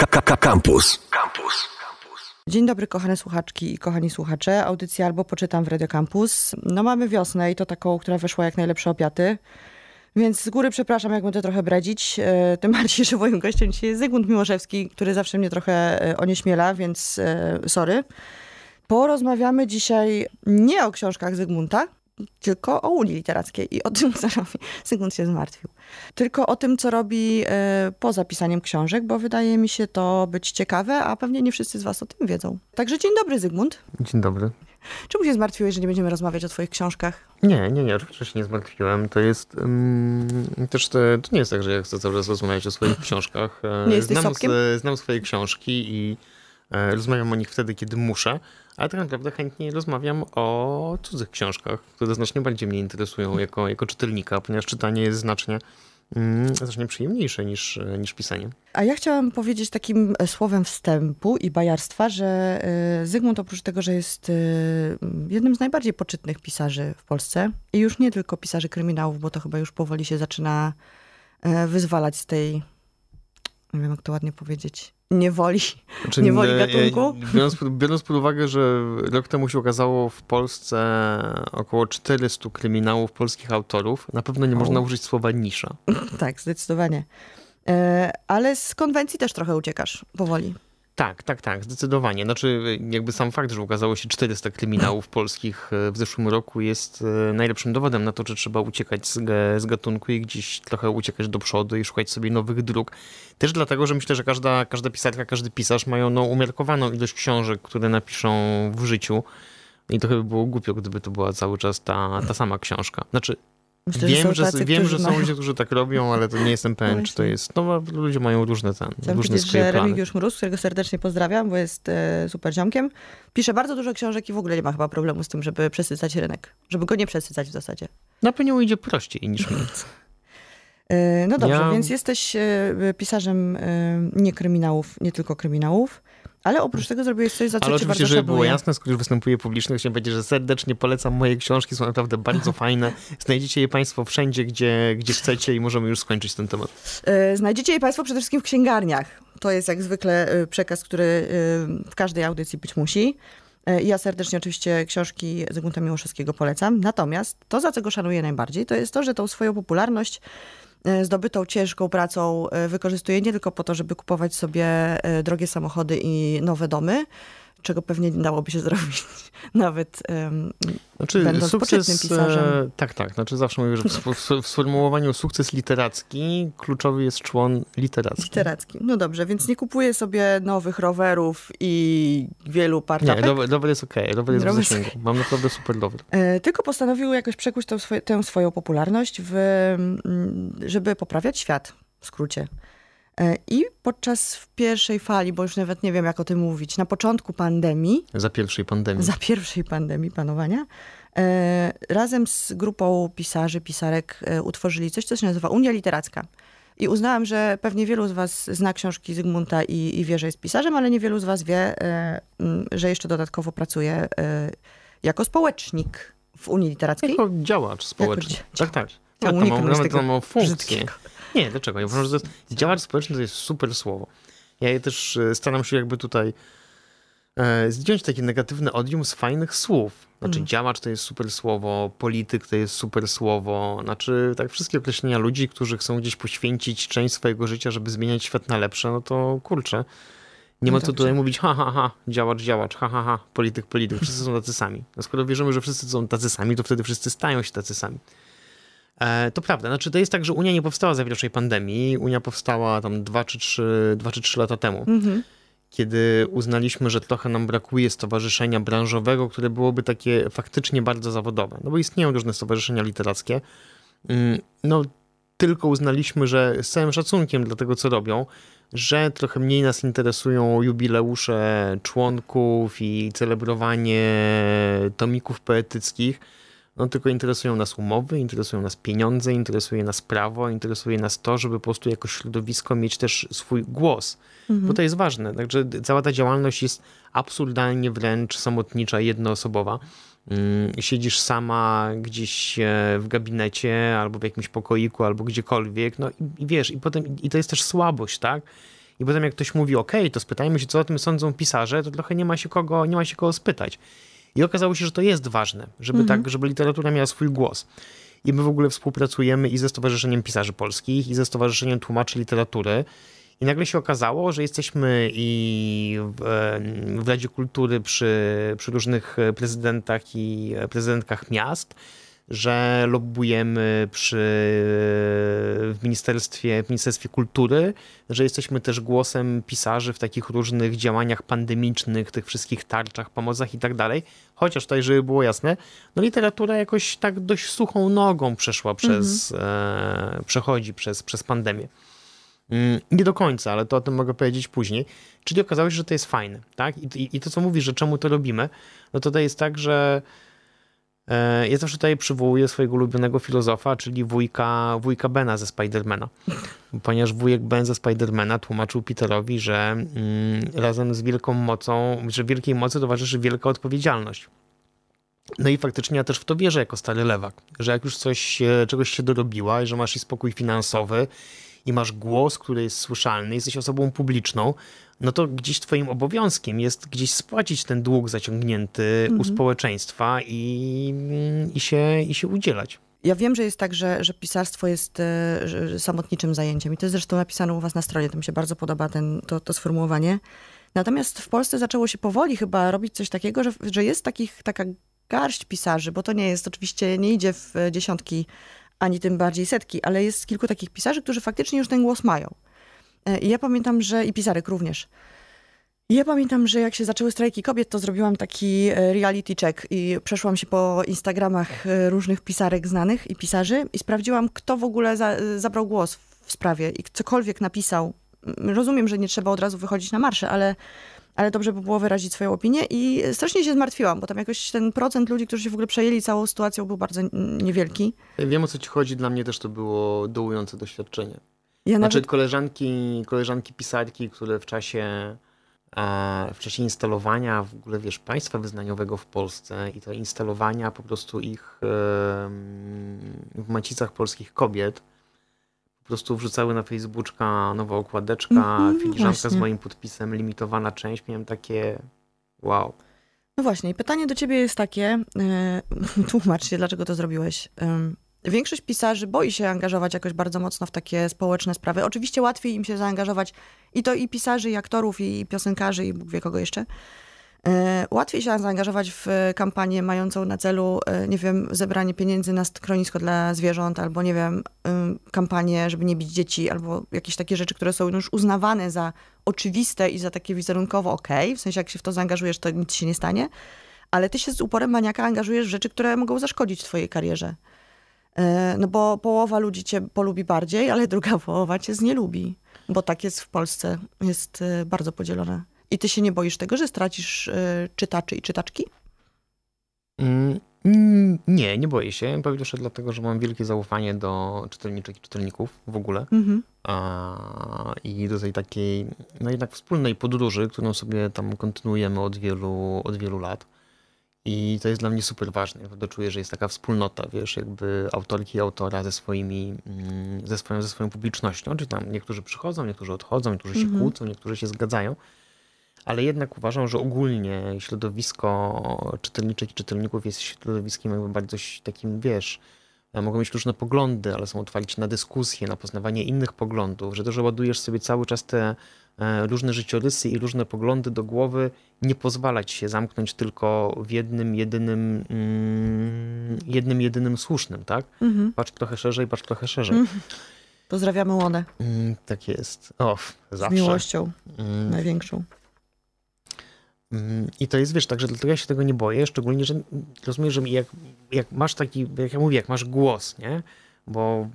KKK Campus. Campus. Dzień dobry, kochane słuchaczki i kochani słuchacze. Audycja albo poczytam w Radio Campus. No mamy wiosnę i to taką, która weszła jak najlepsze opiaty. Więc z góry przepraszam, jak będę trochę bradzić. E, tym bardziej, że moim gościem dzisiaj jest Zygmunt Miłoszewski, który zawsze mnie trochę e, onieśmiela, więc e, sorry. Porozmawiamy dzisiaj nie o książkach Zygmunta, tylko o Uli Literackiej i o tym, co robi. Zygmunt się zmartwił. Tylko o tym, co robi e, po zapisaniu książek, bo wydaje mi się to być ciekawe, a pewnie nie wszyscy z was o tym wiedzą. Także dzień dobry, Zygmunt. Dzień dobry. Czemu się zmartwiłeś, że nie będziemy rozmawiać o twoich książkach? Nie, nie, nie, oczywiście się nie zmartwiłem. To jest... Um, też to nie jest tak, że ja chcę cały czas rozmawiać o swoich książkach. E, nie znam, jesteś znam, znam swoje książki i E, rozmawiam o nich wtedy, kiedy muszę, ale tak naprawdę chętnie rozmawiam o cudzych książkach, które znacznie bardziej mnie interesują hmm. jako, jako czytelnika, ponieważ czytanie jest znacznie mm, znacznie przyjemniejsze niż, niż pisanie. A ja chciałam powiedzieć takim e, słowem wstępu i bajarstwa, że e, Zygmunt oprócz tego, że jest jednym z najbardziej poczytnych pisarzy w Polsce i już nie tylko pisarzy kryminałów, bo to chyba już powoli się zaczyna wyzwalać z tej nie wiem jak to ładnie powiedzieć, niewoli, znaczy, niewoli gatunku. Biorąc, biorąc pod uwagę, że rok temu się okazało w Polsce około 400 kryminałów polskich autorów, na pewno nie można użyć słowa nisza. Tak, zdecydowanie. E, ale z konwencji też trochę uciekasz powoli. Tak, tak, tak, zdecydowanie. Znaczy, jakby sam fakt, że ukazało się 400 kryminałów polskich e, w zeszłym roku jest e, najlepszym dowodem na to, że trzeba uciekać z, gatunku i gdzieś trochę uciekać do przodu i szukać sobie nowych dróg. Też dlatego, że myślę, że każda, każda pisarka, każdy pisarz mają no, umiarkowaną ilość książek, które napiszą w życiu. I to chyba było głupio, gdyby to była cały czas ta, ta sama książka. Znaczy, Myślę, wiem, że, tacy, wiem, że są ludzie, którzy tak robią, ale to nie jestem pewien, czy to jest. No, ludzie mają różne ten, różne swoje że plany. Remigiusz Mróz, którego serdecznie pozdrawiam, bo jest e, super ziomkiem, pisze bardzo dużo książek i w ogóle nie ma chyba problemu z tym, żeby przesycać rynek. Żeby go nie przesycać w zasadzie. Na pewno ujdzie prościej niż nic. E, no dobrze, ja... więc jesteś e, pisarzem e, nie kryminałów, nie tylko kryminałów. Ale oprócz tego zrobiłeś coś, za co Ale oczywiście, bardzo żeby było jasne, skoro już występuje publicznie, chciałem powiedzieć, że serdecznie polecam. Moje książki są naprawdę bardzo fajne. Znajdziecie je państwo wszędzie, gdzie, gdzie chcecie i możemy już skończyć ten temat. E, znajdziecie je państwo przede wszystkim w księgarniach. To jest jak zwykle e, przekaz, który e, w każdej audycji być musi. Ja serdecznie oczywiście książki Zygmunta Miłoszewskiego polecam. Natomiast to, za co go szanuję najbardziej, to jest to, że tą swoją popularność E, zdobytą ciężką pracą e, wykorzystuje nie tylko po to, żeby kupować sobie e, drogie samochody i nowe domy, czego pewnie nie dałoby się zrobić nawet um, znaczy, będąc sukces, e, pisarzem. Tak, tak. Znaczy zawsze mówię, że w, w, w sformułowaniu sukces literacki kluczowy jest człon literacki. Literacki. No dobrze, więc nie kupuję sobie nowych rowerów i wielu partnerów. Nie, rower, rower jest okej. Okay, rower jest rower w zasięgu. Mam naprawdę super rower. E, tylko postanowił jakoś przekuć tę, swoją popularność, w, mm, żeby poprawiać świat, w skrócie. E, I podczas pierwszej fali, bo już nawet nie wiem, jak o tym mówić, na początku pandemii. Za pierwszej pandemii. Za pierwszej pandemii panowania. E, razem z grupą pisarzy, pisarek e, utworzyli coś, co się nazywa Unia Literacka. I uznałam, że pewnie wielu z was zna książki Zygmunta i, i wie, że jest pisarzem, ale niewielu z was wie, że jeszcze dodatkowo pracuje jako społecznik w Unii Literackiej. Jako działacz społeczny. Jako tak, tak. Ta tak, unikam tam, nawet tego tam funkcję. Brzydkiego. Nie, dlaczego? Ja uważam, że to jest, działacz społeczny to jest super słowo. Ja je też e, staram się jakby tutaj e, zdjąć takie negatywne odium z fajnych słów. Znaczy mm. działacz to jest super słowo, polityk to jest super słowo, znaczy tak wszystkie określenia ludzi, którzy chcą gdzieś poświęcić część swojego życia, żeby zmieniać świat na lepsze, no to kurczę. Nie no ma co tak, tutaj mówić, ha, ha, ha, działacz, działacz, ha, ha, ha, polityk, polityk, wszyscy są tacy sami. A no skoro wierzymy, że wszyscy są tacy sami, to wtedy wszyscy stają się tacy sami. E, to prawda, znaczy to jest tak, że Unia nie powstała za pierwszej pandemii. Unia powstała tam 2 czy 3, 2 czy 3 lata temu, mhm. kiedy uznaliśmy, że trochę nam brakuje stowarzyszenia branżowego, które byłoby takie faktycznie bardzo zawodowe. No bo istnieją różne stowarzyszenia literackie. Mm, no tylko uznaliśmy, że z całym szacunkiem dla tego, co robią, że trochę mniej nas interesują jubileusze członków i celebrowanie tomików poetyckich no tylko interesują nas umowy, interesują nas pieniądze, interesuje nas prawo, interesuje nas to, żeby po prostu jako środowisko mieć też swój głos. Mhm. Bo to jest ważne. Także cała ta działalność jest absurdalnie wręcz samotnicza, jednoosobowa. Mm, siedzisz sama gdzieś e, w gabinecie albo w jakimś pokoiku, albo gdziekolwiek, no i, i wiesz, i potem, i to jest też słabość, tak? I potem jak ktoś mówi, ok, to spytajmy się, co o tym sądzą pisarze, to trochę nie ma się kogo, nie ma się kogo spytać. I okazało się, że to jest ważne, żeby, mhm. tak, żeby literatura miała swój głos. I my w ogóle współpracujemy i ze Stowarzyszeniem Pisarzy Polskich, i ze Stowarzyszeniem Tłumaczy Literatury. I nagle się okazało, że jesteśmy i w, e, w Radzie Kultury przy, przy różnych prezydentach i prezydentkach miast, że lobbujemy przy, w, ministerstwie, w Ministerstwie Kultury, że jesteśmy też głosem pisarzy w takich różnych działaniach pandemicznych, tych wszystkich tarczach, pomocach i tak dalej. Chociaż tutaj, żeby było jasne, no literatura jakoś tak dość suchą nogą przeszła przez, mhm. e, przechodzi przez, przez pandemię. Mm, nie do końca, ale to o tym mogę powiedzieć później. Czyli okazało się, że to jest fajne, tak? I, i, i to, co mówisz, że czemu to robimy, no to tutaj jest tak, że E, ja też tutaj przywołuję swojego ulubionego filozofa, czyli wujka, wujka Bena ze Spidermana. Ponieważ wujek Ben ze Spidermana tłumaczył Peterowi, że mm, razem z wielką mocą, że wielkiej mocy towarzyszy wielka odpowiedzialność. No i faktycznie ja też w to wierzę jako stary lewak, że jak już coś, czegoś się dorobiła, i że masz i spokój finansowy i masz głos, który jest słyszalny, jesteś osobą publiczną, no to gdzieś twoim obowiązkiem jest gdzieś spłacić ten dług zaciągnięty mhm. u społeczeństwa i, i, się, i się udzielać. Ja wiem, że jest tak, że, że pisarstwo jest e, że samotniczym zajęciem i to jest zresztą napisane u was na stronie, to mi się bardzo podoba ten, to, to sformułowanie. Natomiast w Polsce zaczęło się powoli chyba robić coś takiego, że, że jest takich, taka garść pisarzy, bo to nie jest oczywiście, nie idzie w e, dziesiątki ani tym bardziej setki, ale jest kilku takich pisarzy, którzy faktycznie już ten głos mają. E, I ja pamiętam, że i Pisarek również. ja pamiętam, że jak się zaczęły strajki kobiet, to zrobiłam taki e, reality check i przeszłam się po Instagramach e, różnych pisarek znanych i pisarzy i sprawdziłam, kto w ogóle za, zabrał głos w sprawie i cokolwiek napisał. Rozumiem, że nie trzeba od razu wychodzić na marsze, ale ale dobrze by było wyrazić swoją opinię i strasznie się zmartwiłam, bo tam jakoś ten procent ludzi, którzy się w ogóle przejęli całą sytuacją był bardzo niewielki. Wiem o co ci chodzi, dla mnie też to było dołujące doświadczenie. Ja znaczy nawet... koleżanki, koleżanki pisarki, które w czasie e, w czasie instalowania w ogóle, wiesz, państwa wyznaniowego w Polsce i to instalowania po prostu ich w macicach polskich kobiet, po prostu wrzucały na Facebooka nowa okładeczka, mm -hmm, filiżanka właśnie. z moim podpisem, limitowana część, miałem takie wow. No właśnie, pytanie do ciebie jest takie, yy, tłumacz się, dlaczego to zrobiłeś. Większość pisarzy boi się angażować jakoś bardzo mocno w takie społeczne sprawy. Oczywiście łatwiej im się zaangażować i to i pisarzy, i aktorów, i piosenkarzy, i Bóg wie kogo jeszcze. E, łatwiej się zaangażować w kampanię mającą na celu, e, nie wiem, zebranie pieniędzy na skronisko dla zwierząt, albo nie wiem, e, kampanię, żeby nie bić dzieci, albo jakieś takie rzeczy, które są już uznawane za oczywiste i za takie wizerunkowo okej, w sensie jak się w to zaangażujesz, to nic się nie stanie, ale ty się z uporem maniaka angażujesz w rzeczy, które mogą zaszkodzić twojej karierze. E, no bo połowa ludzi cię polubi bardziej, ale druga połowa cię znielubi, bo tak jest w Polsce, jest e, bardzo podzielone. I ty się nie boisz tego, że stracisz e, czytaczy i czytaczki? Mm, nie, nie boję się. Powiem pierwsze dlatego, że mam wielkie zaufanie do czytelniczek i czytelników w ogóle. Mhm. A, I do tej takiej, no jednak wspólnej podróży, którą sobie tam kontynuujemy od wielu, od wielu lat. I to jest dla mnie super ważne. Naprawdę czuję, że jest taka wspólnota, wiesz, jakby autorki i autora ze swoimi, mm, ze swoją, ze swoją publicznością. Czyli tam niektórzy przychodzą, niektórzy odchodzą, niektórzy się mhm. kłócą, niektórzy się zgadzają. Ale jednak uważam, że ogólnie środowisko czytelniczych i czytelników jest środowiskiem jakby bardzo takim, wiesz, e, mogą mieć różne poglądy, ale są otwarci na dyskusje, na poznawanie innych poglądów, że to, że ładujesz sobie cały czas te E, różne życiorysy i różne poglądy do głowy, nie pozwalać się zamknąć tylko w jednym, jedynym, mm, jednym, jedynym słusznym, tak? Mhm. Patrz trochę szerzej, patrz trochę szerzej. Mhm. Pozdrawiamy Łonę. Mm, tak jest. O, zawsze. Z miłością mhm. największą. Mm, I to jest, wiesz, także dlatego ja się tego nie boję, szczególnie, że rozumiesz, że jak, jak masz taki, jak ja mówię, jak masz głos, nie? bo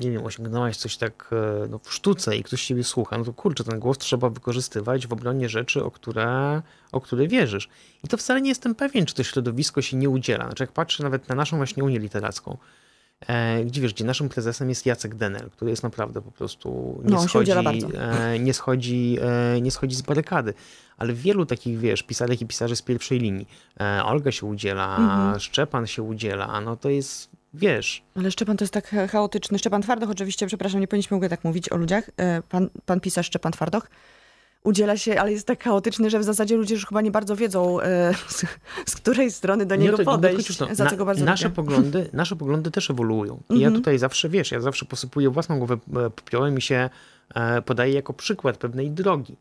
nie wiem, osiągnąłeś coś tak e, no, w sztuce i ktoś ciebie słucha, no to kurczę, ten głos trzeba wykorzystywać w obronie rzeczy, o które, o które wierzysz. I to wcale nie jestem pewien, czy to środowisko się nie udziela. Znaczy, jak patrzę nawet na naszą właśnie Unię Literacką, e, gdzie wiesz, gdzie naszym prezesem jest Jacek Denel, który jest naprawdę po prostu nie no, schodzi, e, nie, schodzi e, nie schodzi z barykady. Ale wielu takich, wiesz, pisarek i pisarzy z pierwszej linii. E, Olga się udziela, mhm. Szczepan się udziela, no to jest wiesz. Ale Szczepan to jest tak e, chaotyczny. Szczepan Twardoch oczywiście, przepraszam, nie powinniśmy w tak mówić o ludziach. E, pan, pan pisarz Szczepan Twardoch udziela się, ale jest tak chaotyczny, że w zasadzie ludzie już chyba nie bardzo wiedzą, e, z, z, której strony do niego no to, podejść. No, to, za na, co go bardzo nasze lubię. poglądy, nasze poglądy też ewoluują. I mm-hmm. ja mhm. tutaj zawsze, wiesz, ja zawsze posypuję własną głowę e, popiołem i się e, podaję jako przykład pewnej drogi.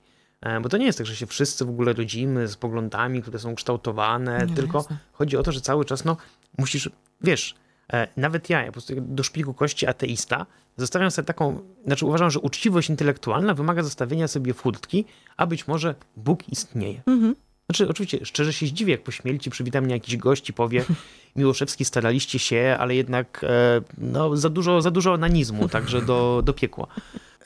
bo to nie jest tak, że się wszyscy w ogóle rodzimy z poglądami, które są kształtowane, nie tylko jest. chodzi o to, że cały czas no, musisz, wiesz, E, nawet ja, ja po prostu do szpiku kości ateista, zostawiam sobie taką, znaczy uważam, że uczciwość intelektualna wymaga zostawienia sobie furtki, a być może Bóg istnieje. Mhm. Znaczy, oczywiście, szczerze się zdziwię, jak po śmierci przywita mnie jakiś gość i powie, Miłoszewski, staraliście się, ale jednak e, no, za, dużo, za dużo nanizmu, także do, do piekła.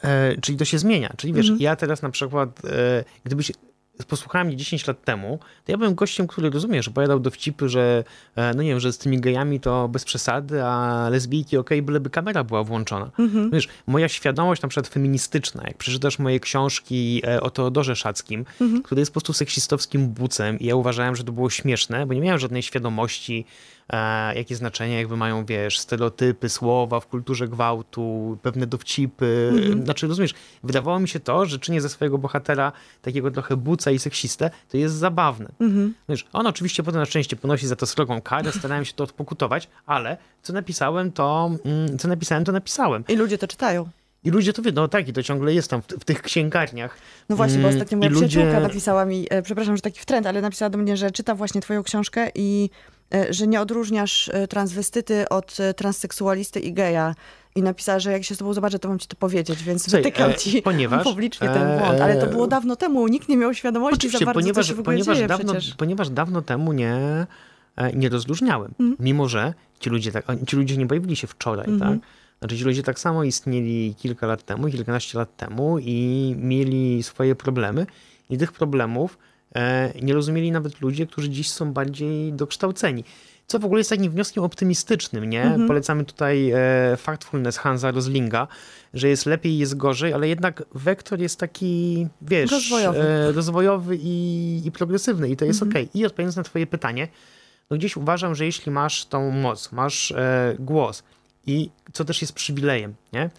E, czyli to się zmienia. Czyli wiesz, mhm. ja teraz na przykład, e, gdybyś Posłuchałem mnie 10 lat temu, to ja byłem gościem, który rozumiesz, opowiadał dowcipy, że e, no nie wiem, że z tymi gejami to bez przesady, a lesbijki okej, okay, byleby kamera była włączona. Mhm. Wiesz, moja świadomość na przykład feministyczna, jak przeczytasz moje książki e, o Teodorze Szackim, mhm. który jest po prostu seksistowskim bucem i ja uważałem, że to było śmieszne, bo nie miałem żadnej świadomości, E, jakie znaczenie jakby mają, wiesz, stereotypy, słowa w kulturze gwałtu, pewne dowcipy. Mhm. Znaczy, rozumiesz, wydawało mi się to, że czynię ze swojego bohatera takiego trochę buca i seksistę, to jest zabawne. Mhm. Wiesz, on oczywiście potem na szczęście ponosi za to srogą karę, starałem się to odpokutować, ale co napisałem, to mm, co napisałem, to napisałem. I ludzie to czytają. I ludzie to wiedzą, no tak, i to ciągle jest tam w, w tych księgarniach. No właśnie, bo mm, ostatnio moja I przyjaciółka napisała mi, e, przepraszam, że taki wtręt, trend, ale napisała do mnie, że czyta właśnie twoją książkę i e, że nie odróżniasz e, transwestyty od e, transseksualisty i geja. I napisała, że jak się z tobą zobaczę, to mam ci to powiedzieć, więc Słuchaj, wytykam e, ci ponieważ, publicznie ten błąd. Ale to było dawno temu, nikt nie miał świadomości za bardzo, ponieważ, co się w ogóle ponieważ dzieje dawno, Ponieważ dawno temu nie, nie rozróżniałem. Mm. Mimo, że ci ludzie, tak, ci ludzie nie pojawili się wczoraj, mm. tak? Mhm. Znaczy ci ludzie tak samo istnieli kilka lat temu, kilkanaście lat temu i mieli swoje problemy i tych problemów e, nie rozumieli nawet ludzie, którzy dziś są bardziej dokształceni. Co w ogóle jest takim wnioskiem optymistycznym, nie? Mhm. Polecamy tutaj e, Factfulness Hansa Roslinga, że jest lepiej, jest gorzej, ale jednak wektor jest taki, wiesz, rozwojowy, e, rozwojowy i, i progresywny i to jest mhm. ok. I odpowiadając na twoje pytanie, no gdzieś uważam, że jeśli masz tą moc, masz głos, i co też jest przywilejem, nie?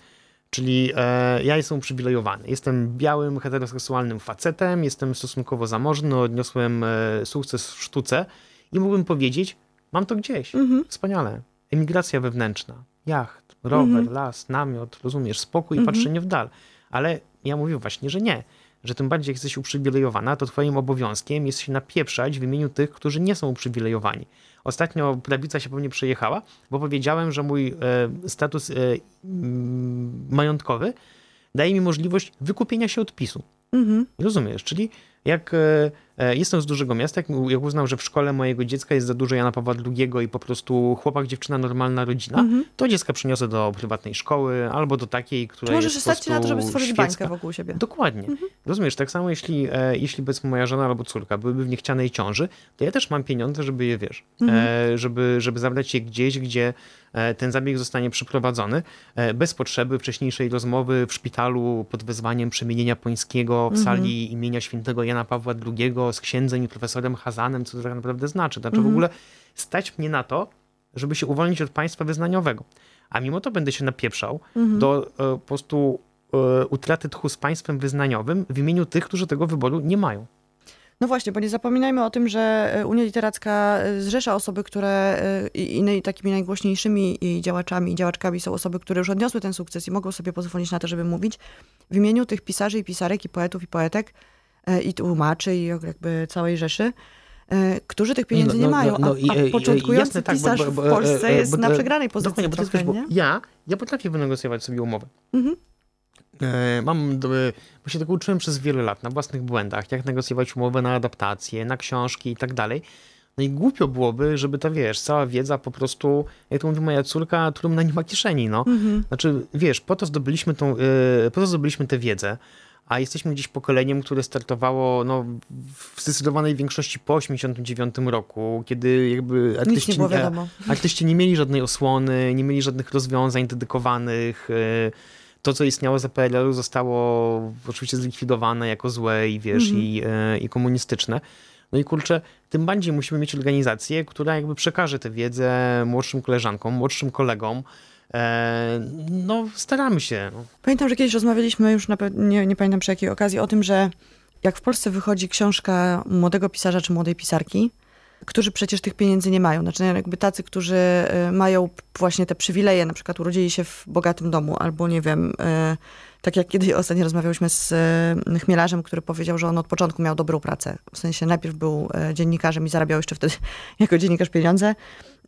Czyli e, ja jestem uprzywilejowany. Jestem białym, heteroseksualnym facetem, jestem stosunkowo zamożny, odniosłem e, sukces w sztuce i mógłbym powiedzieć, mam to gdzieś, mm wspaniale. Emigracja wewnętrzna, jacht, rower, mhm. las, namiot, rozumiesz, spokój i mhm. patrzenie w dal. Ale ja mówię właśnie, że nie że tym bardziej jesteś uprzywilejowana, to twoim obowiązkiem jest się napieprzać w imieniu tych, którzy nie są uprzywilejowani. Ostatnio prawica się pewnie przejechała, bo powiedziałem, że mój e, status e, mm, majątkowy daje mi możliwość wykupienia się odpisu. Mhm. Rozumiesz? Czyli jak... E, E, jestem z dużego miasta, jak uznał, że w szkole mojego dziecka jest za dużo Jana Pawła II i po prostu chłopak, dziewczyna, normalna rodzina, mm -hmm. to dziecka przyniosę do prywatnej szkoły albo do takiej, która Czy możesz jest stać na to, żeby stworzyć świecka. bańkę wokół siebie. Dokładnie. Mm -hmm. Rozumiesz, tak samo jeśli, e, jeśli bez moja żona albo córka byłyby w niechcianej ciąży, to ja też mam pieniądze, żeby je, wiesz, mm -hmm. e, mhm. żeby, żeby zabrać je gdzieś, gdzie e, ten zabieg zostanie przeprowadzony e, bez potrzeby wcześniejszej rozmowy w szpitalu pod wezwaniem przemienienia pońskiego w mhm. sali imienia świętego Jana Pawła II z księdzem i profesorem Hazanem, co to tak naprawdę znaczy. Znaczy mm -hmm. w mhm. ogóle stać mnie na to, żeby się uwolnić od państwa wyznaniowego. A mimo to będę się napieprzał mm -hmm. do e, po prostu e, utraty tchu z państwem wyznaniowym w imieniu tych, którzy tego wyboru nie mają. No właśnie, bo nie zapominajmy o tym, że e, Unia Literacka e, zrzesza osoby, które e, i, takimi najgłośniejszymi działaczami i działaczkami są osoby, które już odniosły ten sukces i mogą sobie pozwolić na to, żeby mówić w imieniu tych pisarzy i pisarek i poetów i poetek, E, i tłumaczy, i jakby całej Rzeszy, e, którzy tych no, pieniędzy no, no, nie mają. No, a, a e, początkujący jasne, pisarz tak, bo, bo, bo, w Polsce jest na przegranej pozycji. Dokładnie, trochę, bo, ja, ja potrafię wynegocjować sobie umowę. Mhm. Mam, bo się tego uczyłem przez wiele lat na własnych błędach, jak negocjować umowę na adaptacje, na książki i tak dalej. No i głupio byłoby, żeby ta, wiesz, cała wiedza po prostu, jak to mówi moja córka, trumna nie ma kieszeni, no. Mhm. Znaczy, wiesz, po to zdobyliśmy tą, po to zdobyliśmy tę wiedzę, a jesteśmy gdzieś pokoleniem, które startowało no, w zdecydowanej większości po 1989 roku, kiedy jakby artyści nie, nie, artyści nie mieli żadnej osłony, nie mieli żadnych rozwiązań dedykowanych. E, to, co istniało za PRL-u zostało oczywiście zlikwidowane jako złe i wiesz, mhm. i, e, i komunistyczne. No i kurczę, tym bardziej musimy mieć organizację, która jakby przekaże tę wiedzę młodszym koleżankom, młodszym kolegom, E, no staramy się. No. Pamiętam, że kiedyś rozmawialiśmy już, na, nie, nie pamiętam przy jakiej okazji, o tym, że jak w Polsce wychodzi książka młodego pisarza czy młodej pisarki, którzy przecież tych pieniędzy nie mają. Znaczy jakby tacy, którzy e, mają właśnie te przywileje, na przykład urodzili się w bogatym domu albo nie wiem, e, tak jak kiedyś ostatnio rozmawiałyśmy z e, chmielarzem, który powiedział, że on od początku miał dobrą pracę. W sensie najpierw był e, dziennikarzem i zarabiał jeszcze wtedy jako dziennikarz pieniądze,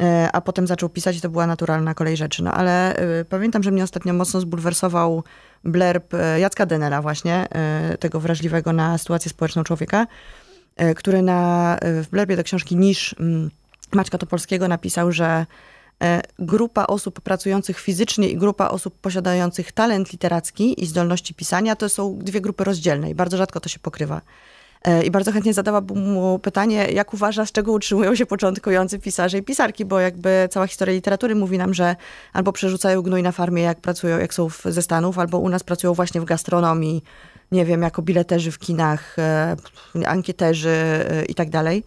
e, a potem zaczął pisać i to była naturalna kolej rzeczy. No ale pamiętam, że mnie ostatnio mocno zbulwersował blerb Jacka Denera właśnie, tego wrażliwego na sytuację społeczną człowieka, który na, w blerbie do książki Nisz mm, Maćka Topolskiego napisał, że E, grupa osób pracujących fizycznie i grupa osób posiadających talent literacki i zdolności pisania to są dwie grupy rozdzielne i bardzo rzadko to się pokrywa. E, I bardzo chętnie zadałabym mu pytanie, jak uważa, z czego utrzymują się początkujący pisarze i pisarki, bo jakby cała historia literatury mówi nam, że albo przerzucają gnój na farmie, jak pracują, jak są ze Stanów, albo u nas pracują właśnie w gastronomii, nie wiem, jako bileterzy w kinach, e, ankieterzy i tak dalej.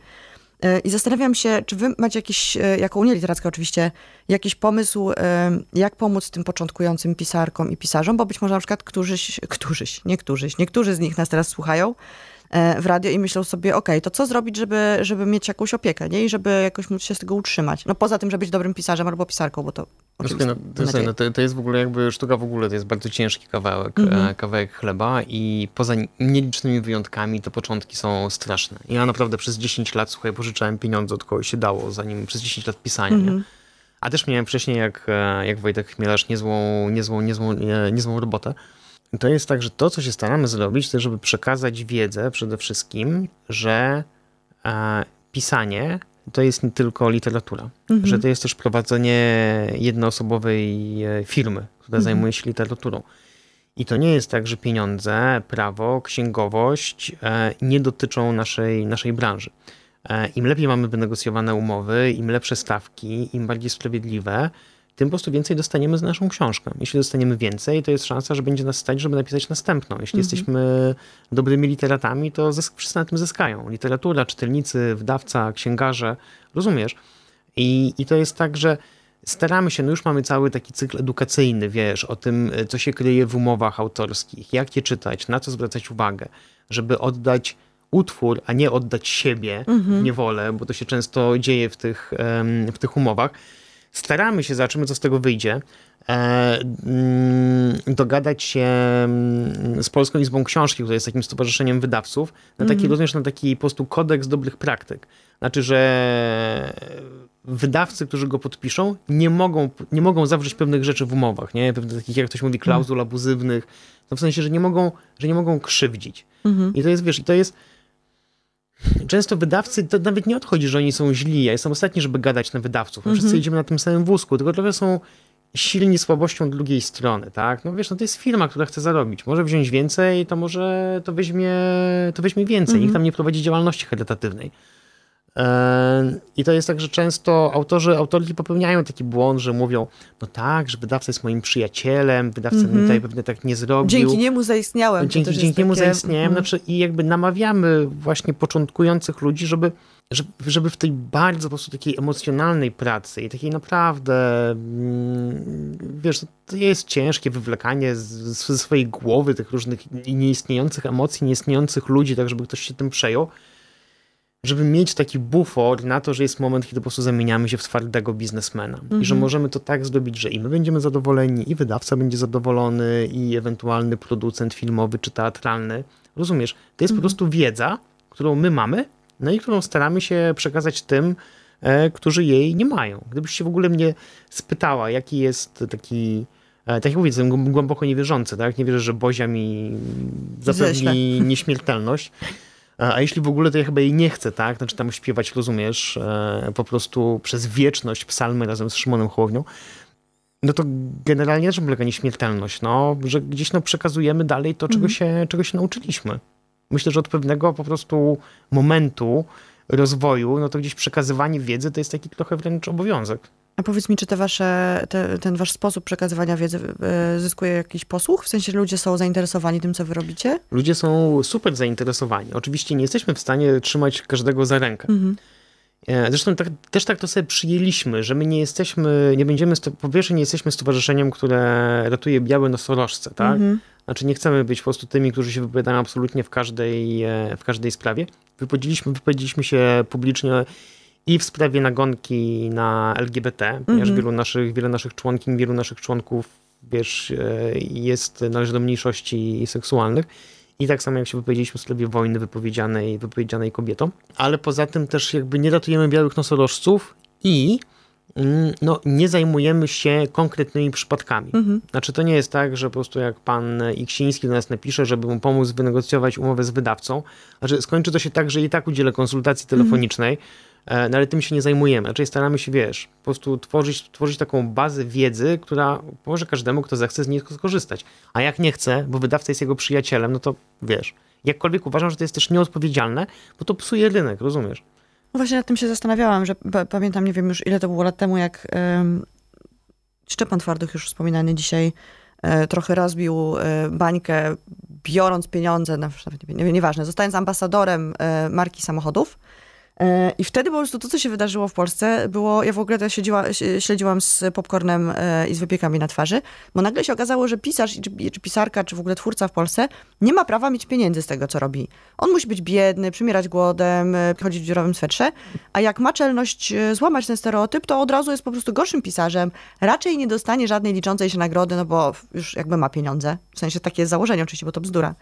E, I zastanawiam się, czy wy macie jakiś, e, jako Unia Literacka oczywiście, jakiś pomysł, e, jak pomóc tym początkującym pisarkom i pisarzom, bo być może na przykład którzyś, którzyś, niektórzy, niektórzy z nich nas teraz słuchają w radio i myślą sobie, ok, to co zrobić, żeby, żeby mieć jakąś opiekę, nie? I żeby jakoś móc się z tego utrzymać. No poza tym, żeby być dobrym pisarzem albo pisarką, bo to no, no, to, znaczy- no, to, to, jest w ogóle jakby sztuka w ogóle, to jest bardzo ciężki kawałek, mm -hmm. kawałek chleba i poza nielicznymi wyjątkami te początki są straszne. Ja naprawdę przez 10 lat, słuchaj, pożyczałem pieniądze od kogoś się dało, zanim przez 10 lat pisania. Mm -hmm. A też miałem wcześniej, jak, e, jak Wojtek Chmielarz, niezłą, niezłą, niezłą, e, niezłą robotę. To jest tak, że to, co się staramy zrobić, to żeby przekazać wiedzę przede wszystkim, że e, pisanie to jest nie tylko literatura, mhm. że to jest też prowadzenie jednoosobowej e, firmy, która mhm. zajmuje się literaturą. I to nie jest tak, że pieniądze, prawo, księgowość e, nie dotyczą naszej, naszej branży. E, Im lepiej mamy wynegocjowane umowy, im lepsze stawki, im bardziej sprawiedliwe, tym po prostu więcej dostaniemy z naszą książkę. Jeśli dostaniemy więcej, to jest szansa, że będzie nas stać, żeby napisać następną. Jeśli mhm. jesteśmy dobrymi literatami, to wszyscy na tym zyskają. Literatura, czytelnicy, wydawca, księgarze, rozumiesz? I, i to jest tak, że staramy się, no już mamy cały taki cykl edukacyjny, wiesz, o tym, co się kryje w umowach autorskich, jak je czytać, na co zwracać uwagę, żeby oddać utwór, a nie oddać siebie Nie w mhm. niewolę, bo to się często dzieje w tych, w tych umowach staramy się, zobaczymy co z tego wyjdzie, e, mm, dogadać się mm, z Polską Izbą Książki, która jest takim stowarzyszeniem wydawców, na taki, mm również na taki po prostu kodeks dobrych praktyk. Znaczy, że wydawcy, którzy go podpiszą, nie mogą, nie mogą zawrzeć pewnych rzeczy w umowach, nie? Pewnych takich, jak ktoś mówi, klauzul mhm. abuzywnych, no w sensie, że nie mogą, że nie mogą krzywdzić. Mm -hmm. I to jest, wiesz, i to jest Często wydawcy, to nawet nie odchodzi, że oni są źli. Ja jestem ostatni, żeby gadać na wydawców. My wszyscy jedziemy mhm. na tym samym wózku, tylko trochę są silni słabością drugiej strony, tak? No wiesz, no to jest firma, która chce zarobić. Może wziąć więcej, to może to weźmie, to weźmie więcej. Mm Nikt mhm. tam nie prowadzi działalności charytatywnej. Ehm, I to jest tak, że często autorzy, autorki popełniają taki błąd, że mówią, no tak, że wydawca jest moim przyjacielem, wydawca mm -hmm. mi mhm. tutaj pewnie tak nie zrobił. Dzięki niemu zaistniałem. Dzięki, dzięki niemu zaistniałem, mhm. znaczy i jakby namawiamy właśnie początkujących ludzi, żeby, żeby w tej bardzo po prostu takiej emocjonalnej pracy i takiej naprawdę, mm, wiesz, to jest ciężkie wywlekanie ze swojej głowy tych różnych nieistniejących emocji, nieistniejących ludzi, tak żeby ktoś się tym przejął, żeby mieć taki bufor na to, że jest moment, kiedy po prostu zamieniamy się w twardego biznesmena mhm. i że mhm. możemy to tak zrobić, że i my będziemy zadowoleni, i wydawca będzie zadowolony, i ewentualny producent filmowy czy teatralny. Rozumiesz? To jest mhm. po prostu wiedza, którą my mamy, no i którą staramy się przekazać tym, e, którzy jej nie mają. Gdybyś się w ogóle mnie spytała, jaki jest taki e, tak jak mówię, jestem głęboko niewierzący, tak? Nie wierzę, że Bozia mi zapewni nieśmiertelność. A jeśli w ogóle, to ja chyba jej nie chcę, tak? Znaczy tam śpiewać, rozumiesz, e, po prostu przez wieczność psalmy razem z Szymonem chłownią. No to generalnie też polega nieśmiertelność, no, że gdzieś no, przekazujemy dalej to, czego, mhm. się, czego się nauczyliśmy. Myślę, że od pewnego po prostu momentu rozwoju, no to gdzieś przekazywanie wiedzy to jest taki trochę wręcz obowiązek. A powiedz mi, czy te wasze, te, ten wasz sposób przekazywania wiedzy e, zyskuje jakiś posłuch? W sensie ludzie są zainteresowani tym, co wy robicie? Ludzie są super zainteresowani. Oczywiście nie jesteśmy w stanie trzymać każdego za rękę. Mhm. E, zresztą tak, też tak to sobie przyjęliśmy, że my nie jesteśmy, nie będziemy, po pierwsze nie jesteśmy stowarzyszeniem, które ratuje białe nosorożce, tak? Mhm. Znaczy nie chcemy być po prostu tymi, którzy się wypowiadają absolutnie w każdej, e, w każdej sprawie. Wypowiedzieliśmy, wypowiedzieliśmy się publicznie i w sprawie nagonki na LGBT, ponieważ mm wielu naszych, wiele naszych członkiń, wielu naszych członków, wiesz, e, jest, należy do mniejszości seksualnych. I tak samo jak się wypowiedzieliśmy w sprawie wojny wypowiedzianej, wypowiedzianej kobietom. Ale poza tym też jakby nie datujemy białych nosorożców i mm, no, nie zajmujemy się konkretnymi przypadkami. Mhm. Znaczy, to nie jest tak, że po prostu jak pan Iksiński do nas napisze, żeby mu pomóc wynegocjować umowę z wydawcą, znaczy skończy to się tak, że i tak udzielę konsultacji telefonicznej, mhm E, no ale tym się nie zajmujemy. Raczej staramy się, wiesz, po prostu tworzyć, tworzyć taką bazę wiedzy, która może każdemu, kto zechce z niej skorzystać. A jak nie chce, bo wydawca jest jego przyjacielem, no to wiesz. Jakkolwiek uważam, że to jest też nieodpowiedzialne, bo to psuje rynek, rozumiesz? No właśnie nad tym się zastanawiałam, że pamiętam, nie wiem już ile to było lat temu, jak ym, Szczepan Twardych już wspominany dzisiaj e, trochę rozbił y, bańkę, biorąc pieniądze, na, nawet nie, nieważne, zostając ambasadorem marki samochodów E, I wtedy po prostu to, co się wydarzyło w Polsce, było, ja w ogóle to siedziła, śledziłam z popcornem e, i z wypiekami na twarzy, bo nagle się okazało, że pisarz, czy pisarka, czy w ogóle twórca w Polsce nie ma prawa mieć pieniędzy z tego, co robi. On musi być biedny, przymierać głodem, e, chodzić w dziurowym swetrze, a jak ma czelność złamać ten stereotyp, to od razu jest po prostu gorszym pisarzem, raczej nie dostanie żadnej liczącej się nagrody, no bo już jakby ma pieniądze. W sensie takie jest założenie oczywiście, bo to bzdura.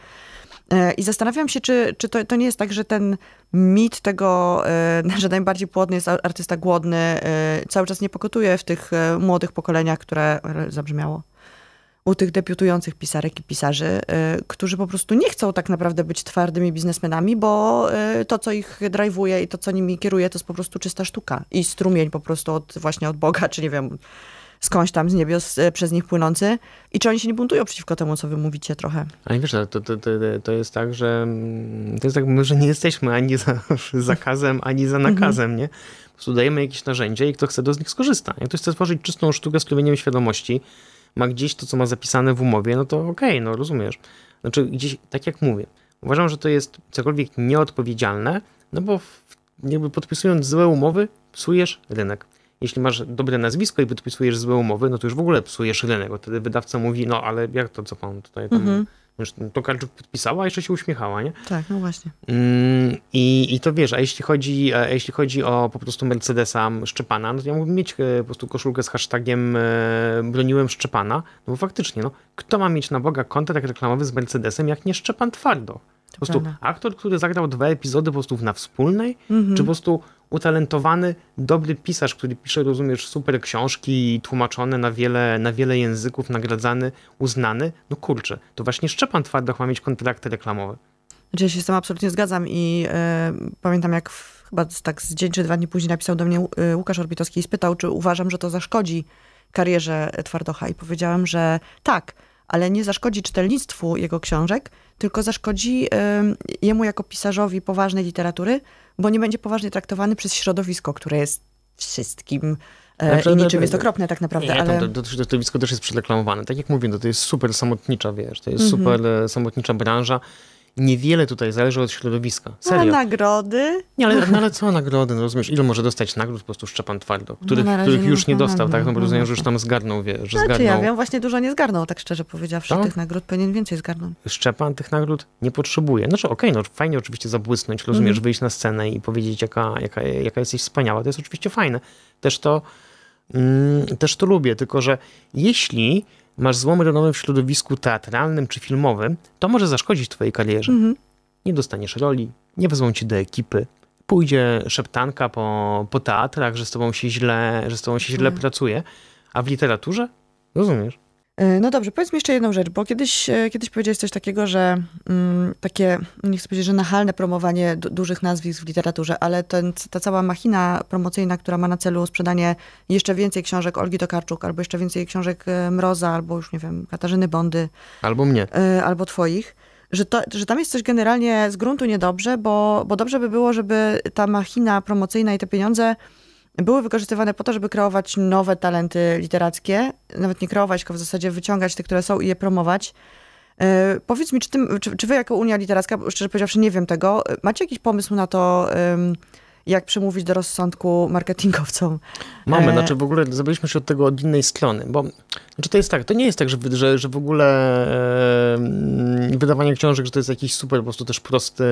E, I zastanawiam się, czy, czy to, to nie jest tak, że ten mit tego, e, że najbardziej płodny jest artysta głodny, e, cały czas nie pokotuje w tych młodych pokoleniach, które zabrzmiało u tych debiutujących pisarek i pisarzy, którzy po prostu nie chcą tak naprawdę być twardymi biznesmenami, bo to, co ich drive'uje i to, co nimi kieruje, to jest po prostu czysta sztuka i strumień po prostu od, właśnie od Boga, czy nie wiem, skądś tam z niebios e, przez nich płynący i czy oni się nie buntują przeciwko temu, co wy mówicie trochę. Ale wiesz, to, to, to, to jest tak, że mm, to jest tak, my, że nie jesteśmy ani za zakazem, ani za mhm. nakazem, nie? Po prostu dajemy jakieś narzędzie i kto chce do z nich skorzysta. Jak ktoś chce stworzyć czystą sztukę z tłumieniem świadomości, ma gdzieś to, co ma zapisane w umowie, no to okej, okay, no rozumiesz. Znaczy gdzieś, tak jak mówię, uważam, że to jest cokolwiek nieodpowiedzialne, no bo jakby podpisując złe umowy, psujesz rynek jeśli masz dobre nazwisko i podpisujesz złe umowy, no to już w ogóle psujesz rynek, bo wtedy wydawca mówi, no ale jak to, co pan tutaj tam... Mhm. No, podpisała, a jeszcze się uśmiechała, nie? Tak, no właśnie. Mm, I, i to wiesz, a jeśli chodzi, a e, jeśli chodzi o po prostu Mercedesa Szczepana, no to ja mógłbym mieć e, po prostu koszulkę z hashtagiem e, broniłem Szczepana, no bo faktycznie, no, kto ma mieć na Boga kontrakt reklamowy z Mercedesem, jak nie Szczepan Twardo? po prostu prawda. aktor, który zagrał dwa epizody po prostu na wspólnej, mm -hmm. czy mhm. po prostu utalentowany, dobry pisarz, który pisze, rozumiesz, super książki tłumaczone na wiele, na wiele języków, nagradzany, uznany, no kurczę, to właśnie Szczepan Twardach ma mieć kontrakty reklamowe. Znaczy, ja się z tym absolutnie zgadzam i e, pamiętam jak w, chyba tak z dzień czy dwa dni później napisał do mnie e, Łukasz Orbitowski i spytał, czy uważam, że to zaszkodzi karierze Twardocha i powiedziałem, że tak, ale nie zaszkodzi czytelnictwu jego książek, tylko zaszkodzi jemu jako pisarzowi poważnej literatury, bo nie będzie poważnie traktowany przez środowisko, które jest wszystkim e, i niczym jest okropne tak naprawdę. Nie, ale... to, to, to, też jest przedreklamowane. Tak jak mówię, to, no to jest super samotnicza, wiesz, to jest mm -hmm. super e, samotnicza branża niewiele tutaj zależy od środowiska. Serio. A nagrody? Nie, ale, no, ale co nagrody? No rozumiesz, ile może dostać nagród po prostu Szczepan Twardo, no, których, no których już nie dostał, tak? No bo rozumiem, no. że już tam zgarnął, wie, że znaczy, zgarnął. ja wiem, właśnie dużo nie zgarnął, tak szczerze powiedziawszy, tak? tych nagród powinien więcej zgarnąć. Szczepan tych nagród nie potrzebuje. Znaczy okej, okay, no fajnie oczywiście zabłysnąć, rozumiesz, mm. wyjść na scenę i powiedzieć, jaka, jaka, jaka jesteś wspaniała, to jest oczywiście fajne. Też to, mm, też to lubię, tylko że jeśli masz złą renomę w środowisku teatralnym czy filmowym, to może zaszkodzić twojej karierze. Mhm. Nie dostaniesz roli, nie wezmą cię do ekipy, pójdzie szeptanka po, po teatrach, że z tobą się źle, że z tobą się źle pracuje, a w literaturze? Rozumiesz? E, no dobrze, powiedz mi jeszcze jedną rzecz, bo kiedyś, e, kiedyś powiedziałeś coś takiego, że mm, takie, nie chcę powiedzieć, że nachalne promowanie dużych nazwisk w literaturze, ale ten, ta cała machina promocyjna, która ma na celu sprzedanie jeszcze więcej książek Olgi Tokarczuk, albo jeszcze więcej książek e, Mroza, albo już nie wiem, Katarzyny Bondy. Albo mnie. Y, albo twoich. Że, to, że tam jest coś generalnie z gruntu niedobrze, bo, bo dobrze by było, żeby ta machina promocyjna i te pieniądze były wykorzystywane po to, żeby kreować nowe talenty literackie, nawet nie kreować, tylko w zasadzie wyciągać te, które są i je promować. E, powiedz mi, czy, tym, czy, czy, wy jako Unia Literacka, szczerze powiedziawszy nie wiem tego, e, macie jakiś pomysł na to, jak przemówić do rozsądku marketingowcom? Mamy, e, znaczy w ogóle zabraliśmy się od tego od innej strony, bo znaczy to jest tak, to nie jest tak, że, że, że w ogóle e, wydawanie książek, że to jest jakiś super po prostu też prosty,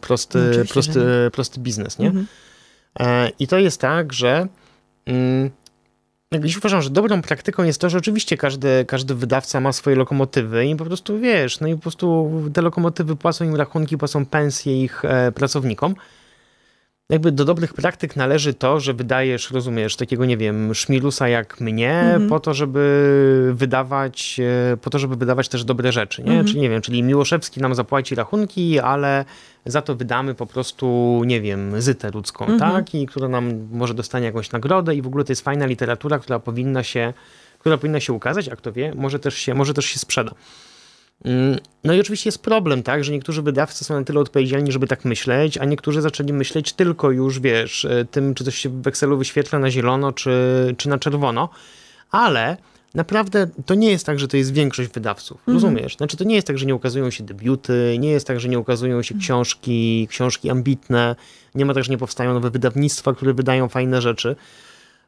prosty, no, prosty, prosty, prosty biznes, nie? Mhm. E, I to jest tak, że mm, jakbyś uważam, że dobrą praktyką jest to, że oczywiście każdy, każdy wydawca ma swoje lokomotywy i po prostu wiesz, no i po prostu te lokomotywy płacą im rachunki, płacą pensje ich e, pracownikom, jakby do dobrych praktyk należy to, że wydajesz, rozumiesz, takiego, nie wiem, szmilusa jak mnie, mm -hmm. po to, żeby wydawać, e, po to, żeby wydawać też dobre rzeczy, nie? Mm -hmm. Czyli, nie wiem, czyli Miłoszewski nam zapłaci rachunki, ale za to wydamy po prostu, nie wiem, zytę ludzką, mm -hmm. tak? I która nam może dostanie jakąś nagrodę i w ogóle to jest fajna literatura, która powinna się, która powinna się ukazać, a kto wie, może też się, może też się sprzeda. Mm, no i oczywiście jest problem, tak, że niektórzy wydawcy są na tyle odpowiedzialni, żeby tak myśleć, a niektórzy zaczęli myśleć tylko już, wiesz, e, tym, czy coś się w Excelu wyświetla na zielono, czy, czy na czerwono, ale naprawdę to nie jest tak, że to jest większość wydawców, mhm. rozumiesz? Znaczy to nie jest tak, że nie ukazują się debiuty, nie jest tak, że nie ukazują się mhm. książki, książki ambitne, nie ma tak, że nie powstają nowe wydawnictwa, które wydają fajne rzeczy,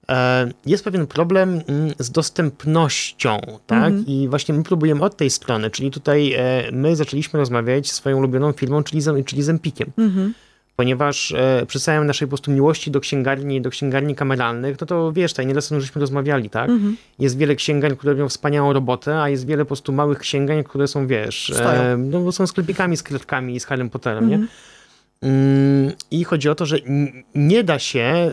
E, jest pewien problem mm, z dostępnością, tak? Mhm. I właśnie my próbujemy od tej strony, czyli tutaj e, my zaczęliśmy rozmawiać z swoją ulubioną firmą, czyli z, czyli z Empikiem. Mhm. ponieważ e, przy całej naszej po prostu miłości do księgarni, do księgarni kameralnych, no to wiesz, tak, nieraz żeśmy rozmawiali, tak? Mhm. Jest wiele księgarni, które robią wspaniałą robotę, a jest wiele po prostu małych księgarni, które są, wiesz, e, no bo są sklepikami z kredkami i z Harry Potterem, nie? Mm, I chodzi o to, że nie da się e,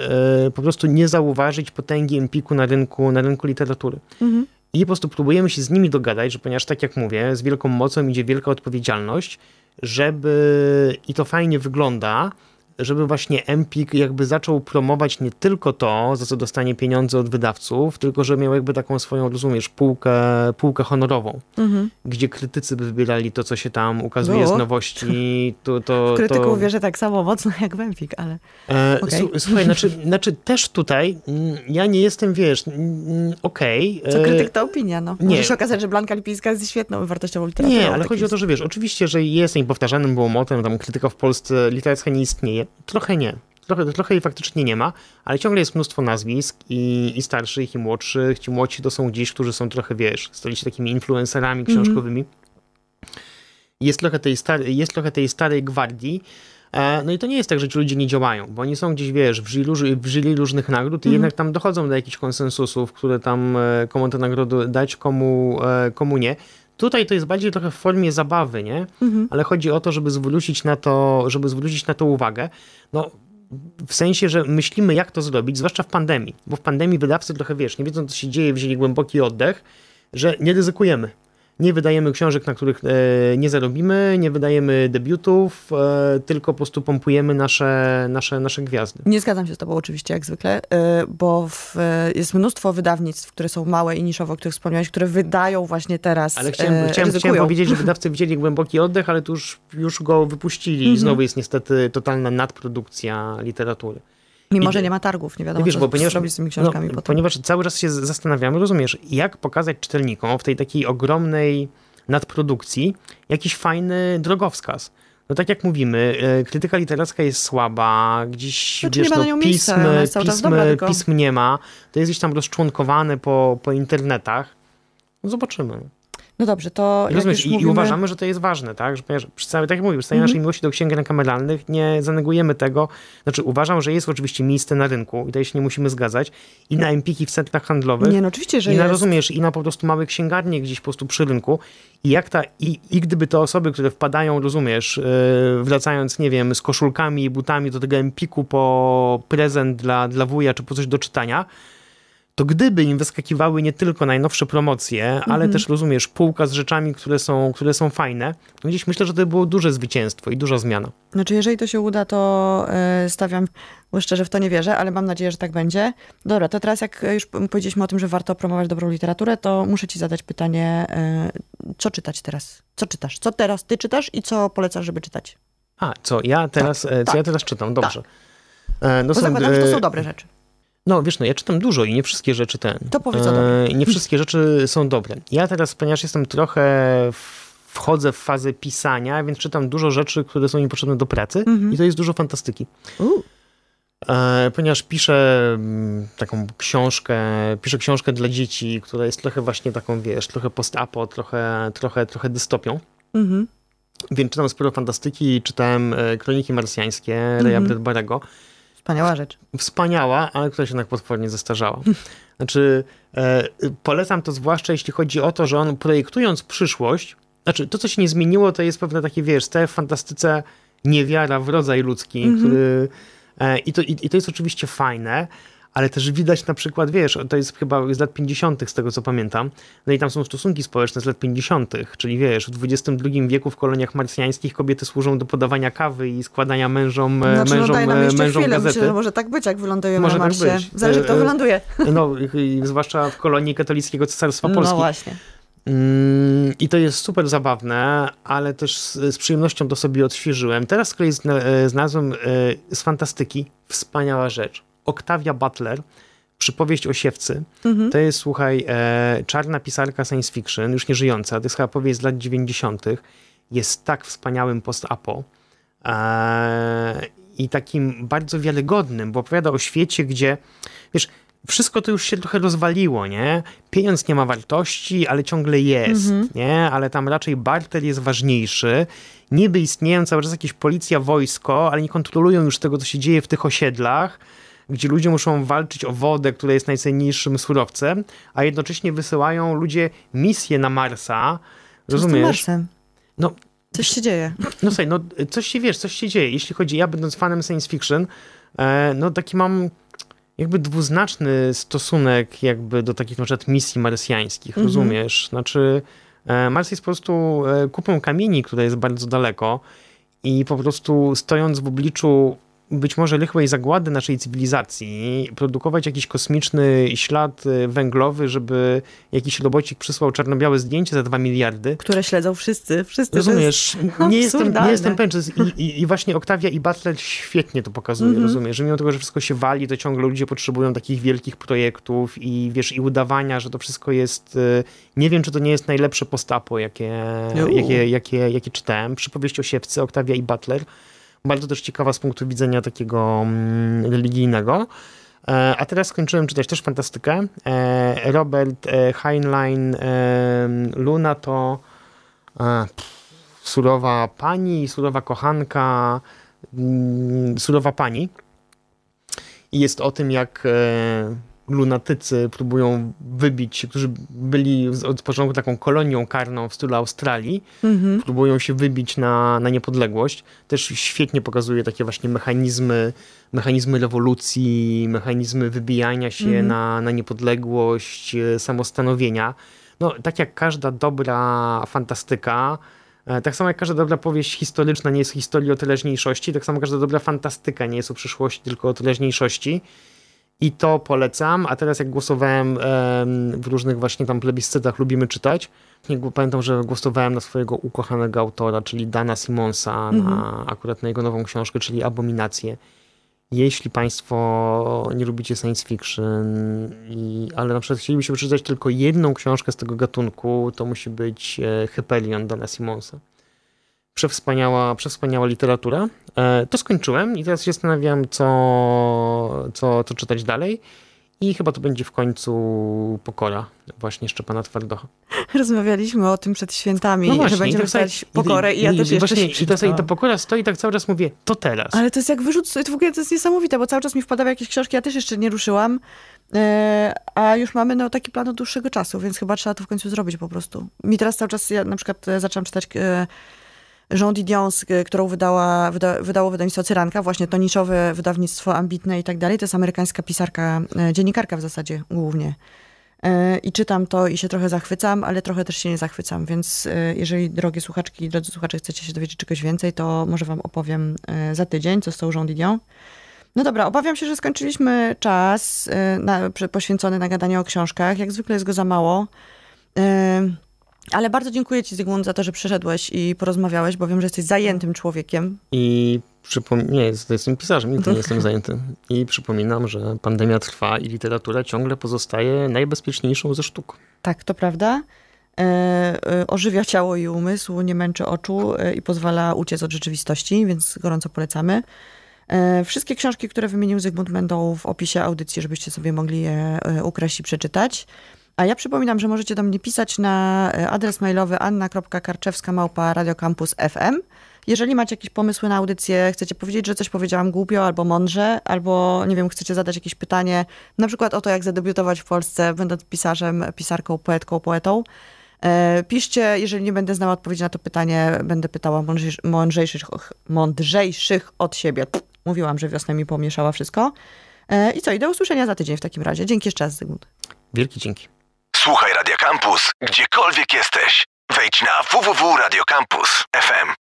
po prostu nie zauważyć potęgi Empiku na rynku, na rynku literatury. Mhm. I po prostu próbujemy się z nimi dogadać, że ponieważ tak jak mówię, z wielką mocą idzie wielka odpowiedzialność, żeby i to fajnie wygląda, żeby właśnie Empik jakby zaczął promować nie tylko to, za co dostanie pieniądze od wydawców, tylko że miał jakby taką swoją, rozumiesz, półkę, półkę honorową, mhm. gdzie krytycy by wybierali to, co się tam ukazuje z nowości. To, to, w krytyków to... wierzę tak samo mocno jak w Empik, ale... E, okay. Słuchaj, znaczy, znaczy też tutaj mm, ja nie jestem, wiesz, mm, mm, okej. Okay, co e, krytyk to opinia, no. Nie. Może się okazać, że Blanka Lipińska jest świetną, wartościową literaturą. Nie, ale chodzi jest. o to, że wiesz, oczywiście, że jest powtarzanym było motem, tam krytyka w Polsce literacka nie istnieje, trochę nie. Trochę, trochę jej faktycznie nie ma, ale ciągle jest mnóstwo nazwisk i, i starszych, i młodszych. Ci młodsi to są dziś, którzy są trochę, wiesz, stali się takimi influencerami mhm. książkowymi. Mm-hmm. Jest, trochę tej stary, jest trochę tej starej gwardii, e, no i to nie jest tak, że ci ludzie nie działają, bo oni są gdzieś, wiesz, w żyli, w różnych nagród i mhm. jednak tam dochodzą do jakichś konsensusów, które tam e, komu te nagrody dać, komu, e, komu nie. Tutaj to jest bardziej trochę w formie zabawy, nie? Mhm. Ale chodzi o to, żeby zwrócić na to, żeby zwrócić na to uwagę. No, w sensie, że myślimy, jak to zrobić, zwłaszcza w pandemii, bo w pandemii wydawcy trochę wiesz, nie wiedzą, co się dzieje, wzięli głęboki oddech, że nie ryzykujemy nie wydajemy książek, na których e, nie zarobimy, nie wydajemy debiutów, e, tylko po prostu pompujemy nasze, nasze, nasze gwiazdy. Nie zgadzam się z tobą oczywiście, jak zwykle, e, bo w, jest mnóstwo wydawnictw, które są małe i niszowe, o których wspomniałeś, które wydają właśnie teraz. Ale chciałem, e, chciałem, chciałem powiedzieć, że wydawcy wzięli głęboki oddech, ale tu już, już go wypuścili i mm -hmm. znowu jest niestety totalna nadprodukcja literatury. Mimo, I, że nie ma targów, nie wiadomo, wiesz, bo ponieważ, robić z tymi książkami no, potem. Ponieważ cały czas się zastanawiamy, rozumiesz, jak pokazać czytelnikom w tej takiej ogromnej nadprodukcji jakiś fajny drogowskaz. No tak jak mówimy, e, krytyka literacka jest słaba, gdzieś znaczy, wiesz, nie no, pism, miejsca, pism, dobra, pism nie ma, to jest gdzieś tam rozczłonkowane po, po internetach. No zobaczymy. No dobrze, to. Rozumiesz, i, mówimy... i, uważamy, że to jest ważne, tak? Że, przy całej, tak jak mówię, przy całej mm -hmm. naszej mhm. miłości do księgien kameralnych nie zanegujemy tego. Znaczy, uważam, że jest oczywiście miejsce na rynku i tutaj się nie musimy zgadzać. I na empiki w centrach handlowych. Nie, no oczywiście, że I na, jest. rozumiesz, i na po prostu małe księgarnie gdzieś po prostu przy rynku. I jak ta, i, i gdyby te osoby, które wpadają, rozumiesz, yy, wracając, nie wiem, z koszulkami i butami do tego empiku po prezent dla, dla wuja czy po coś do czytania, to gdyby im wyskakiwały nie tylko najnowsze promocje, ale mhm. też rozumiesz, półka z rzeczami, które są, które są fajne, to gdzieś myślę, że to by było duże zwycięstwo i duża zmiana. Znaczy, jeżeli to się uda, to e, stawiam, bo szczerze w to nie wierzę, ale mam nadzieję, że tak będzie. Dobra, to teraz jak już powiedzieliśmy o tym, że warto promować dobrą literaturę, to muszę ci zadać pytanie, e, co czytać teraz? Co czytasz? Co teraz ty czytasz i co polecasz, żeby czytać? A, co ja teraz, tak, e, co tak, ja teraz czytam? Dobrze. Tak. No Bo są, zakładam, że to są dobre rzeczy. No wiesz, no ja czytam dużo i nie wszystkie rzeczy ten. To powiedz o e, Nie wszystkie rzeczy są dobre. Ja teraz, ponieważ jestem trochę w, wchodzę w fazę pisania, więc czytam dużo rzeczy, które są mi potrzebne do pracy mhm. i to jest dużo fantastyki. Uh. ponieważ piszę mm, taką książkę, piszę książkę dla dzieci, która jest trochę właśnie taką, wiesz, trochę post-apo, trochę, trochę, trochę dystopią. Mhm. Więc czytam sporo fantastyki, czytałem e, Kroniki Marsjańskie Reya mm -hmm. Wspaniała rzecz. Wspaniała, ale która się jednak potwornie zestarzała. Znaczy, e, polecam to zwłaszcza jeśli chodzi o to, że on projektując przyszłość, znaczy to, co się nie zmieniło, to jest pewne takie, wiesz, te w fantastyce niewiara w rodzaj ludzki, mm -hmm. który, e, i, to, i, i to jest oczywiście fajne, ale też widać na przykład, wiesz, to jest chyba z lat 50., z tego co pamiętam, no i tam są stosunki społeczne z lat 50., czyli wiesz, w XXI wieku w koloniach marsjańskich kobiety służą do podawania kawy i składania mężom, e, znaczy, no mężom, no nam e, mężom chwilę. gazety. Myślę, że może tak być, jak wyląduje, może na tak Marsie. Tak być. Zależy, kto e, wyląduje. No, zwłaszcza w kolonii katolickiego Cesarstwa no Polski. No właśnie. Mm, I to jest super zabawne, ale też z, przyjemnością to sobie odświeżyłem. Teraz z kolei znalazłem z fantastyki wspaniała rzecz. Octavia Butler, Przypowieść o siewcy. Mhm. To jest, słuchaj, e, czarna pisarka science fiction, już nie żyjąca. To jest chyba powieść z lat 90. Jest tak wspaniałym post-apo e, i takim bardzo wiarygodnym, bo opowiada o świecie, gdzie, wiesz, wszystko to już się trochę rozwaliło, nie? Pieniądz nie ma wartości, ale ciągle jest, mhm. nie? Ale tam raczej barter jest ważniejszy. Niby istnieją cały czas jakieś policja, wojsko, ale nie kontrolują już tego, co się dzieje w tych osiedlach gdzie ludzie muszą walczyć o wodę, która jest najcenniejszym surowcem, a jednocześnie wysyłają ludzie misje na Marsa. rozumiesz? Z Marsem? No, coś się dzieje. No słuchaj, no coś się wiesz, coś się dzieje. Jeśli chodzi, ja będąc fanem science fiction, e, no taki mam jakby dwuznaczny stosunek jakby do takich na przykład misji marsjańskich, mhm. rozumiesz? Znaczy e, Mars jest po prostu e, kupą kamieni, która jest bardzo daleko i po prostu stojąc w obliczu być może lichwej zagłady naszej cywilizacji produkować jakiś kosmiczny ślad e, węglowy, żeby jakiś robocik przysłał czarno-białe zdjęcie za dwa miliardy. Które śledzą wszyscy, wszyscy. Rozumiesz, nie jestem, nie jestem pewien. I, i, I, właśnie Octavia i Butler świetnie to pokazują. mhm. rozumiesz, że mimo tego, że wszystko się wali, to ciągle ludzie potrzebują takich wielkich projektów i wiesz, i udawania, że to wszystko jest, e, nie wiem, czy to nie jest najlepsze postapo, jakie, jakie, jakie, jakie czytałem. Przypowieść o siewce Octavia i Butler bardzo też ciekawa z punktu widzenia takiego mm, religijnego. E, a teraz skończyłem czytać też fantastykę. E, Robert e, Heinlein Luna to surowa pani, surowa kochanka, mm, surowa pani. I jest o tym, jak lunatycy próbują wybić się, którzy byli od początku taką kolonią karną w stylu Australii, mhm. próbują się wybić na, na niepodległość. Też świetnie pokazuje takie właśnie mechanizmy, mechanizmy rewolucji, mechanizmy wybijania się mhm. na, na niepodległość, e, samostanowienia. No, tak jak każda dobra fantastyka, e, tak samo jak każda dobra powieść historyczna nie jest historią o teraźniejszości, tak samo każda dobra fantastyka nie jest o przyszłości, tylko o teraźniejszości i to polecam, a teraz jak głosowałem w różnych właśnie tam plebiscytach lubimy czytać, pamiętam, że głosowałem na swojego ukochanego autora, czyli Dana Simonsa, mhm. na, akurat na jego nową książkę, czyli Abominację. Jeśli Państwo nie lubicie science fiction, i, ale na przykład chcielibyście przeczytać tylko jedną książkę z tego gatunku, to musi być e, Hyperion Dana Simonsa przewspaniała, przewspaniała literatura. E, to skończyłem i teraz się zastanawiam, co, co, co czytać dalej. I chyba to będzie w końcu pokora właśnie Szczepana Twardocha. Rozmawialiśmy o tym przed świętami, no właśnie, że będziemy czytać pokorę i, i ja i, też i, jeszcze właśnie, się I to, I to pokora stoi tak cały czas mówię, to teraz. Ale to jest jak wyrzut, to w ogóle to jest niesamowite, bo cały czas mi wpadały jakieś książki, ja też jeszcze nie ruszyłam, e, a już mamy no, taki plan od dłuższego czasu, więc chyba trzeba to w końcu zrobić po prostu. Mi teraz cały czas, ja na przykład e, zaczęłam czytać Jean Didions, e, którą wydała, wyda, wydało wydawnictwo Cyranka, właśnie to niszowe wydawnictwo, ambitne i tak dalej. To jest amerykańska pisarka, e, dziennikarka w zasadzie głównie. E, I czytam to i się trochę zachwycam, ale trochę też się nie zachwycam, więc jeżeli drogie słuchaczki i drodzy słuchacze chcecie się dowiedzieć czegoś więcej, to może wam opowiem za tydzień, co z tą Jean Didion. No dobra, obawiam się, że skończyliśmy czas na, poświęcony na gadanie o książkach. Jak zwykle jest go za mało. Ale bardzo dziękuję Ci, Zygmunt, za to, że przyszedłeś i porozmawiałeś, bo wiem, że jesteś zajętym człowiekiem. I przypominam, nie, jestem pisarzem, nigdy nie mhm. jestem zajęty. I przypominam, że pandemia trwa i literatura ciągle pozostaje najbezpieczniejszą ze sztuk. Tak, to prawda. E, e ożywia ciało i umysł, nie męczy oczu e, i pozwala uciec od rzeczywistości, więc gorąco polecamy. E, wszystkie książki, które wymienił Zygmunt, będą w opisie audycji, żebyście sobie mogli je e, ukraść i przeczytać. A ja przypominam, że możecie do mnie pisać na e, adres mailowy anna.karczewska.radiocampus.fm. Jeżeli macie jakieś pomysły na audycję, chcecie powiedzieć, że coś powiedziałam głupio albo mądrze, albo nie wiem, chcecie zadać jakieś pytanie, na przykład o to, jak zadebiutować w Polsce, będąc pisarzem, pisarką, poetką, poetą. E, piszcie, jeżeli nie będę znała odpowiedzi na to pytanie, będę pytała mądrzejszych, mądrzejszych od siebie. Pff, mówiłam, że wiosna mi pomieszała wszystko. E, I co, i do usłyszenia za tydzień w takim razie. Dzięki jeszcze raz, Zygmunt. Wielki dzięki. Słuchaj Radio Campus, gdziekolwiek jesteś. Wejdź na www.radiocampus.fm.